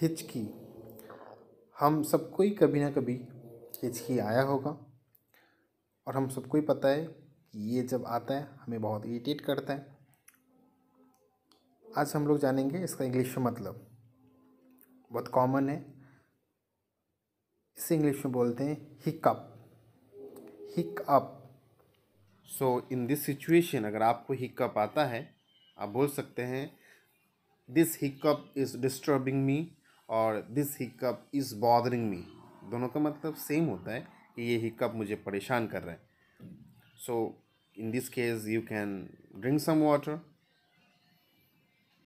हिचकी हम सबको ही कभी ना कभी हिचकी आया होगा और हम सबको ही पता है कि ये जब आता है हमें बहुत इरीटेट करता है आज हम लोग जानेंगे इसका इंग्लिश में मतलब बहुत कॉमन है इसे इंग्लिश में बोलते हैं hiccup hiccup so in this situation अगर आपको हिकअप आता है आप बोल सकते हैं this hiccup is disturbing me और this hiccup is bothering me दोनों का मतलब सेम होता है कि ये हिकअप मुझे परेशान कर रहा है so in this case you can drink some water